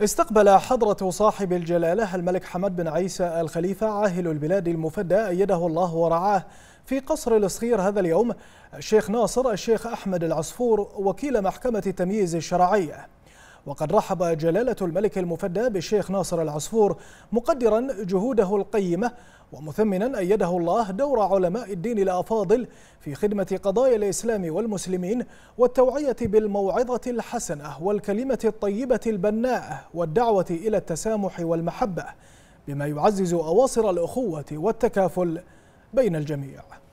استقبل حضرة صاحب الجلالة الملك حمد بن عيسى الخليفة عاهل البلاد المفدى أيده الله ورعاه في قصر الصغير هذا اليوم الشيخ ناصر الشيخ أحمد العصفور وكيل محكمة التمييز الشرعية وقد رحب جلالة الملك المفدى بالشيخ ناصر العصفور مقدرا جهوده القيمة ومثمنا أيده الله دور علماء الدين الأفاضل في خدمة قضايا الإسلام والمسلمين والتوعية بالموعظة الحسنة والكلمة الطيبة البناء والدعوة إلى التسامح والمحبة بما يعزز أواصر الأخوة والتكافل بين الجميع